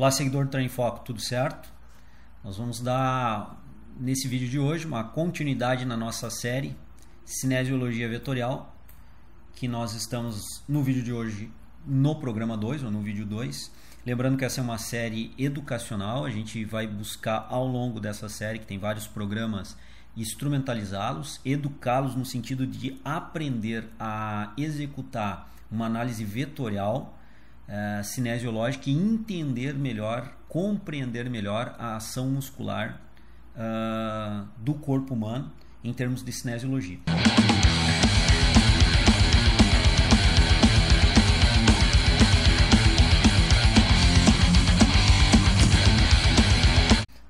Olá, seguidor do Trem Foco, tudo certo? Nós vamos dar nesse vídeo de hoje uma continuidade na nossa série Cinesiologia Vetorial, que nós estamos no vídeo de hoje no programa 2 ou no vídeo 2. Lembrando que essa é uma série educacional, a gente vai buscar ao longo dessa série, que tem vários programas, instrumentalizá-los, educá-los no sentido de aprender a executar uma análise vetorial eh, cinesiológica e entender melhor, compreender melhor a ação muscular uh, do corpo humano em termos de cinesiologia.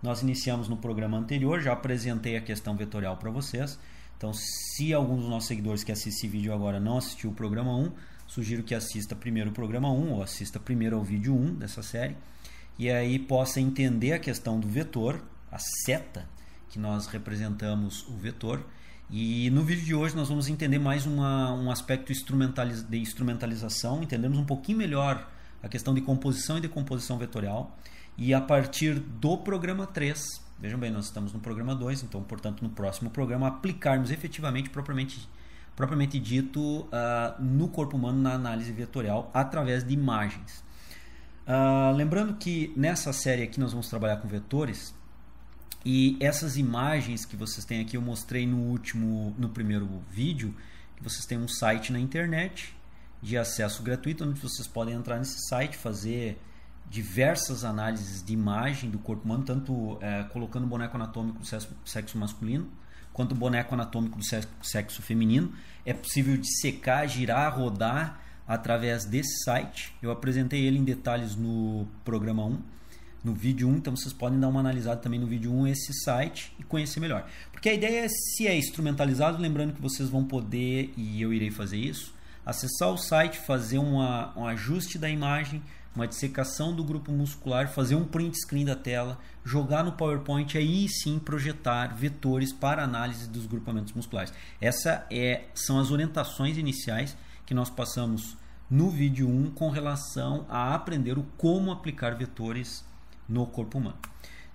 Nós iniciamos no programa anterior, já apresentei a questão vetorial para vocês. Então, se algum dos nossos seguidores que assiste esse vídeo agora não assistiu o programa 1, sugiro que assista primeiro o programa 1 ou assista primeiro ao vídeo 1 dessa série e aí possa entender a questão do vetor, a seta que nós representamos o vetor. E no vídeo de hoje nós vamos entender mais uma, um aspecto instrumentaliz de instrumentalização, entendemos um pouquinho melhor a questão de composição e decomposição vetorial. E a partir do programa 3, vejam bem, nós estamos no programa 2, então, portanto, no próximo programa aplicarmos efetivamente, propriamente propriamente dito, uh, no corpo humano na análise vetorial através de imagens. Uh, lembrando que nessa série aqui nós vamos trabalhar com vetores e essas imagens que vocês têm aqui eu mostrei no último, no primeiro vídeo, que vocês têm um site na internet de acesso gratuito onde vocês podem entrar nesse site fazer diversas análises de imagem do corpo humano, tanto é, colocando boneco anatômico do sexo masculino, quanto o boneco anatômico do sexo, sexo feminino. É possível de secar, girar, rodar através desse site. Eu apresentei ele em detalhes no programa 1, no vídeo 1, então vocês podem dar uma analisada também no vídeo 1 esse site e conhecer melhor. Porque a ideia é se é instrumentalizado, lembrando que vocês vão poder e eu irei fazer isso, acessar o site, fazer uma, um ajuste da imagem, uma dissecação do grupo muscular, fazer um print screen da tela, jogar no PowerPoint, aí sim projetar vetores para análise dos grupamentos musculares. Essas é, são as orientações iniciais que nós passamos no vídeo 1 com relação a aprender o como aplicar vetores no corpo humano.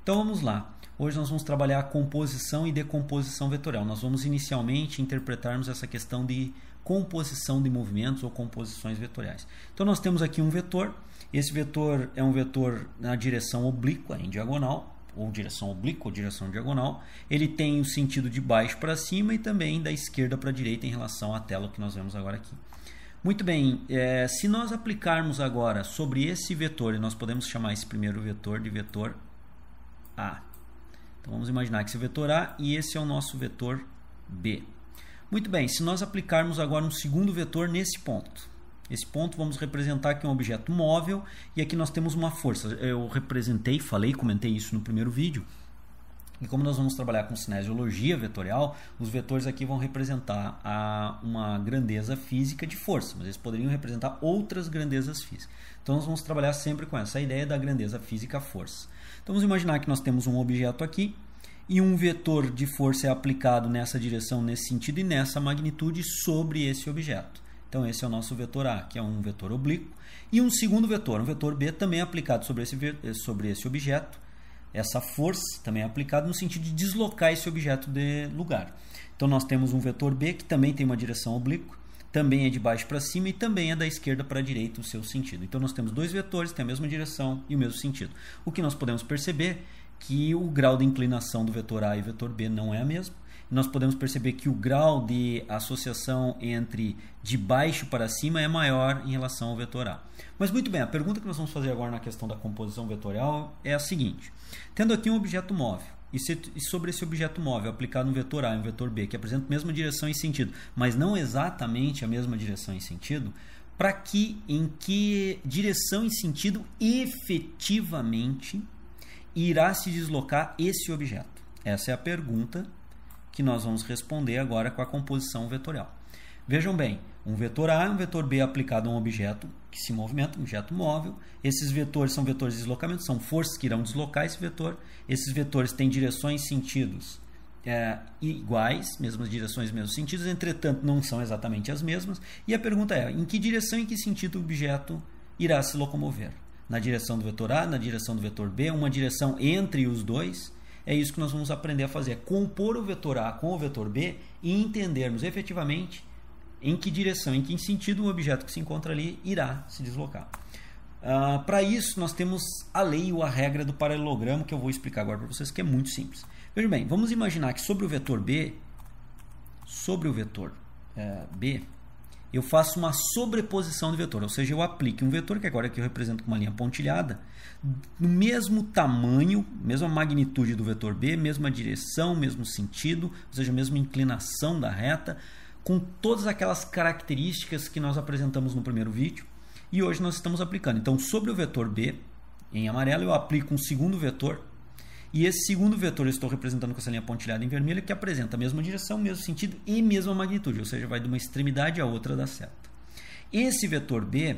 Então vamos lá. Hoje nós vamos trabalhar a composição e decomposição vetorial. Nós vamos inicialmente interpretarmos essa questão de composição de movimentos ou composições vetoriais. Então nós temos aqui um vetor, esse vetor é um vetor na direção oblíqua, em diagonal, ou direção oblíqua ou direção diagonal, ele tem o sentido de baixo para cima e também da esquerda para a direita em relação à tela que nós vemos agora aqui. Muito bem, é, se nós aplicarmos agora sobre esse vetor, e nós podemos chamar esse primeiro vetor de vetor A. Então vamos imaginar que esse é o vetor A e esse é o nosso vetor B. Muito bem, se nós aplicarmos agora um segundo vetor nesse ponto, esse ponto vamos representar que é um objeto móvel e aqui nós temos uma força. Eu representei, falei, comentei isso no primeiro vídeo. E como nós vamos trabalhar com cinesiologia vetorial, os vetores aqui vão representar a, uma grandeza física de força, mas eles poderiam representar outras grandezas físicas. Então nós vamos trabalhar sempre com essa ideia da grandeza física força. Então vamos imaginar que nós temos um objeto aqui e um vetor de força é aplicado nessa direção, nesse sentido e nessa magnitude sobre esse objeto. Então esse é o nosso vetor A, que é um vetor oblíquo, e um segundo vetor, um vetor B também é aplicado sobre esse, eh, sobre esse objeto. Essa força também é aplicada no sentido de deslocar esse objeto de lugar. Então nós temos um vetor B que também tem uma direção oblíqua, também é de baixo para cima e também é da esquerda para a direita o seu sentido. Então nós temos dois vetores, tem a mesma direção e o mesmo sentido. O que nós podemos perceber que o grau de inclinação do vetor A e vetor B não é a mesma. Nós podemos perceber que o grau de associação entre de baixo para cima é maior em relação ao vetor A. Mas muito bem, a pergunta que nós vamos fazer agora na questão da composição vetorial é a seguinte: tendo aqui um objeto móvel e, sobre esse objeto móvel aplicado no vetor A e no vetor B, que apresenta a mesma direção e sentido, mas não exatamente a mesma direção e sentido, para que em que direção e sentido efetivamente irá se deslocar esse objeto? Essa é a pergunta que nós vamos responder agora com a composição vetorial. Vejam bem, um vetor A, e um vetor B aplicado a um objeto que se movimenta, um objeto móvel. Esses vetores são vetores de deslocamento, são forças que irão deslocar esse vetor. Esses vetores têm direções, sentidos é, iguais, mesmas direções, mesmos sentidos, entretanto não são exatamente as mesmas. E a pergunta é: em que direção e que sentido o objeto irá se locomover? na direção do vetor A, na direção do vetor B, uma direção entre os dois. É isso que nós vamos aprender a fazer, é compor o vetor A com o vetor B e entendermos efetivamente em que direção, em que sentido o objeto que se encontra ali irá se deslocar. Uh, ah, para isso, nós temos a lei ou a regra do paralelogramo que eu vou explicar agora para vocês, que é muito simples. Veja bem, vamos imaginar que sobre o vetor B, sobre o vetor eh, B, eu faço uma sobreposição de vetor, ou seja, eu aplique um vetor, que agora aqui eu represento com uma linha pontilhada, no mesmo tamanho, mesma magnitude do vetor B, mesma direção, mesmo sentido, ou seja, mesma inclinação da reta, com todas aquelas características que nós apresentamos no primeiro vídeo, e hoje nós estamos aplicando. Então, sobre o vetor B, em amarelo, eu aplico um segundo vetor, e esse segundo vetor eu estou representando com essa linha pontilhada em vermelho, que apresenta a mesma direção, mesmo sentido e mesma magnitude, ou seja, vai de uma extremidade à outra da seta. Esse vetor B,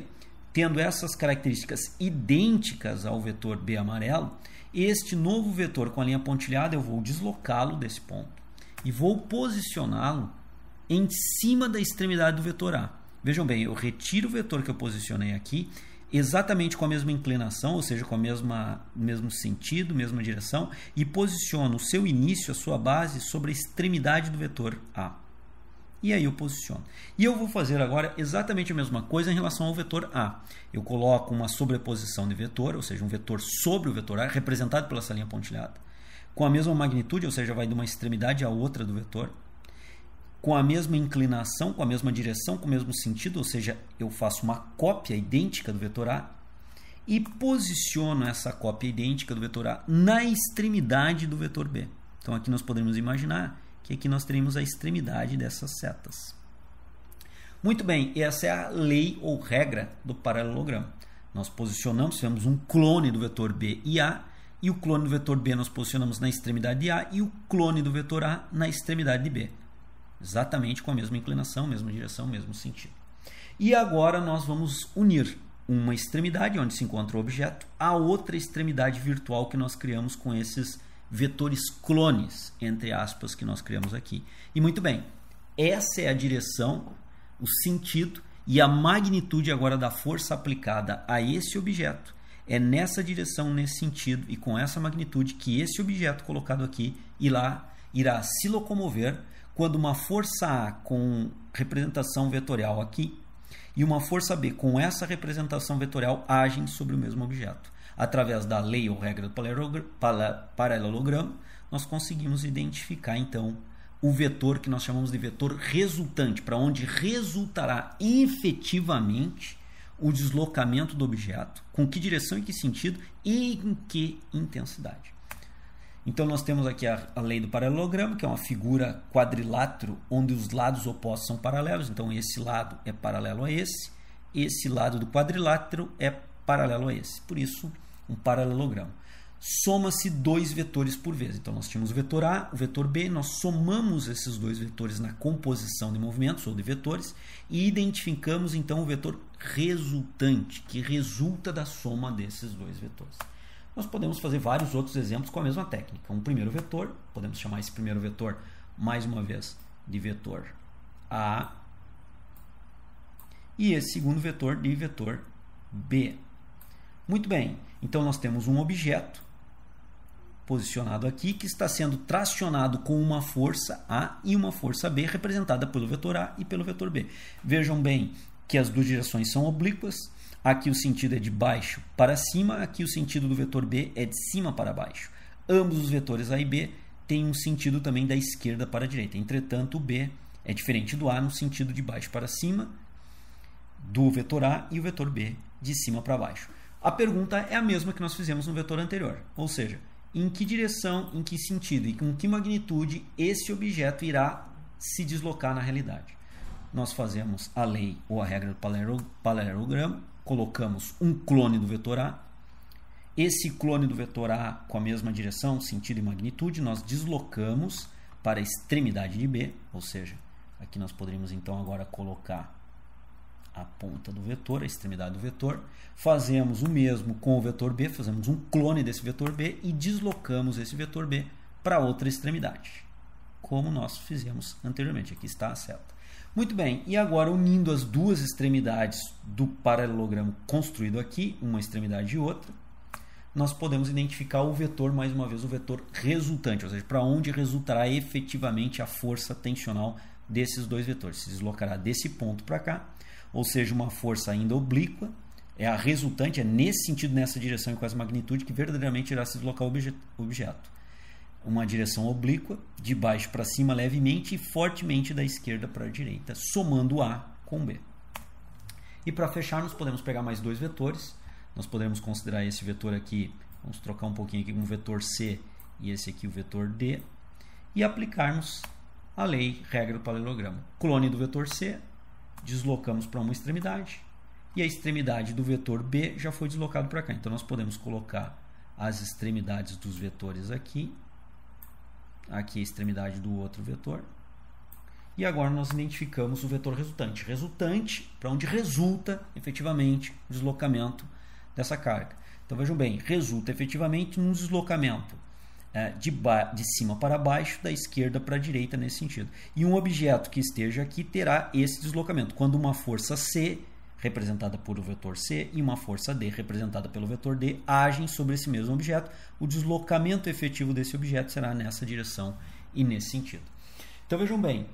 tendo essas características idênticas ao vetor B amarelo, este novo vetor com a linha pontilhada eu vou deslocá-lo desse ponto e vou posicioná-lo em cima da extremidade do vetor A. Vejam bem, eu retiro o vetor que eu posicionei aqui exatamente com a mesma inclinação, ou seja, com a mesma mesmo sentido, mesma direção, e posiciona o seu início, a sua base, sobre a extremidade do vetor A. E aí eu posiciono. E eu vou fazer agora exatamente a mesma coisa em relação ao vetor A. Eu coloco uma sobreposição de vetor, ou seja, um vetor sobre o vetor A, representado pela essa linha pontilhada, com a mesma magnitude, ou seja, vai de uma extremidade à outra do vetor com a mesma inclinação, com a mesma direção, com o mesmo sentido, ou seja, eu faço uma cópia idêntica do vetor A e posiciono essa cópia idêntica do vetor A na extremidade do vetor B. Então aqui nós podemos imaginar que aqui nós teremos a extremidade dessas setas. Muito bem, essa é a lei ou regra do paralelogramo. Nós posicionamos, fizemos um clone do vetor B e A, e o clone do vetor B nós posicionamos na extremidade de A e o clone do vetor A na extremidade de B. Exatamente com a mesma inclinação, mesma direção, mesmo sentido. E agora nós vamos unir uma extremidade onde se encontra o objeto à outra extremidade virtual que nós criamos com esses vetores clones, entre aspas, que nós criamos aqui. E muito bem, essa é a direção, o sentido e a magnitude agora da força aplicada a esse objeto. É nessa direção, nesse sentido e com essa magnitude que esse objeto colocado aqui irá, irá se locomover quando uma força A com representação vetorial aqui e uma força B com essa representação vetorial agem sobre o mesmo objeto. Através da lei ou regra do paralelogramo, nós conseguimos identificar então o vetor que nós chamamos de vetor resultante, para onde resultará efetivamente o deslocamento do objeto, com que direção e que sentido e em que intensidade. Então nós temos aqui a, a lei do paralelogramo, que é uma figura quadrilátero onde os lados opostos são paralelos. Então esse lado é paralelo a esse, esse lado do quadrilátero é paralelo a esse. Por isso, um paralelogramo. Soma-se dois vetores por vez. Então nós tínhamos o vetor A, o vetor B, nós somamos esses dois vetores na composição de movimentos ou de vetores e identificamos então o vetor resultante, que resulta da soma desses dois vetores nós podemos fazer vários outros exemplos com a mesma técnica. Um primeiro vetor, podemos chamar esse primeiro vetor, mais uma vez, de vetor A. E esse segundo vetor de vetor B. Muito bem, então nós temos um objeto posicionado aqui que está sendo tracionado com uma força A e uma força B representada pelo vetor A e pelo vetor B. Vejam bem que as duas direções são oblíquas, Aqui o sentido é de baixo para cima, aqui o sentido do vetor B é de cima para baixo. Ambos os vetores A e B têm um sentido também da esquerda para a direita. Entretanto, o B é diferente do A no sentido de baixo para cima, do vetor A e o vetor B de cima para baixo. A pergunta é a mesma que nós fizemos no vetor anterior, ou seja, em que direção, em que sentido e com que magnitude esse objeto irá se deslocar na realidade. Nós fazemos a lei ou a regra do paralelogramo colocamos um clone do vetor A. Esse clone do vetor A com a mesma direção, sentido e magnitude, nós deslocamos para a extremidade de B, ou seja, aqui nós poderíamos então agora colocar a ponta do vetor, a extremidade do vetor. Fazemos o mesmo com o vetor B, fazemos um clone desse vetor B e deslocamos esse vetor B para outra extremidade, como nós fizemos anteriormente. Aqui está a seta. Muito bem, e agora unindo as duas extremidades do paralelogramo construído aqui, uma extremidade e outra, nós podemos identificar o vetor, mais uma vez, o vetor resultante, ou seja, para onde resultará efetivamente a força tensional desses dois vetores. Se deslocará desse ponto para cá, ou seja, uma força ainda oblíqua, é a resultante, é nesse sentido, nessa direção e com essa magnitude que verdadeiramente irá se deslocar o objeto uma direção oblíqua, de baixo para cima levemente e fortemente da esquerda para a direita, somando A com B. E para fechar, nós podemos pegar mais dois vetores. Nós podemos considerar esse vetor aqui, vamos trocar um pouquinho aqui com um vetor C e esse aqui o vetor D, e aplicarmos a lei, regra do paralelogramo. Clone do vetor C, deslocamos para uma extremidade, e a extremidade do vetor B já foi deslocado para cá. Então, nós podemos colocar as extremidades dos vetores aqui aqui a extremidade do outro vetor. E agora nós identificamos o vetor resultante. Resultante, para onde resulta efetivamente o deslocamento dessa carga. Então vejam bem, resulta efetivamente num deslocamento é, de, de cima para baixo, da esquerda para a direita nesse sentido. E um objeto que esteja aqui terá esse deslocamento. Quando uma força C representada por o vetor c e uma força d representada pelo vetor d agem sobre esse mesmo objeto, o deslocamento efetivo desse objeto será nessa direção e nesse sentido. Então vejam bem,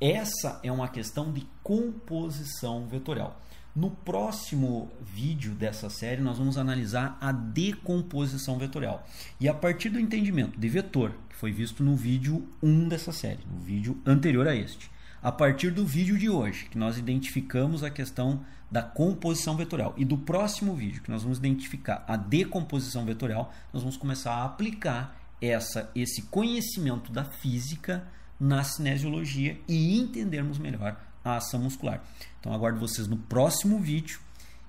essa é uma questão de composição vetorial. No próximo vídeo dessa série, nós vamos analisar a decomposição vetorial. E a partir do entendimento de vetor, que foi visto no vídeo 1 dessa série, no vídeo anterior a este, a partir do vídeo de hoje, que nós identificamos a questão da composição vetorial. E do próximo vídeo, que nós vamos identificar a decomposição vetorial, nós vamos começar a aplicar essa, esse conhecimento da física na cinesiologia e entendermos melhor a ação muscular. Então aguardo vocês no próximo vídeo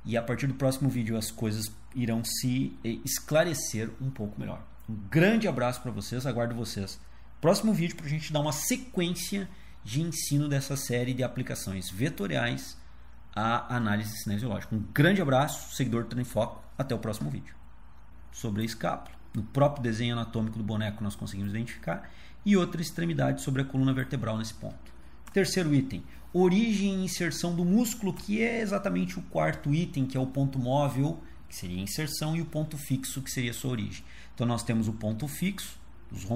e a partir do próximo vídeo as coisas irão se eh, esclarecer um pouco melhor. Um grande abraço para vocês, aguardo vocês. Próximo vídeo para a gente dar uma sequência de ensino dessa série de aplicações vetoriais à análise cinesiológica. Um grande abraço, seguidor do Foco, até o próximo vídeo. Sobre a escápula, no próprio desenho anatômico do boneco nós conseguimos identificar, e outra extremidade sobre a coluna vertebral nesse ponto. Terceiro item, origem e inserção do músculo, que é exatamente o quarto item, que é o ponto móvel, que seria a inserção, e o ponto fixo, que seria a sua origem. Então nós temos o ponto fixo, os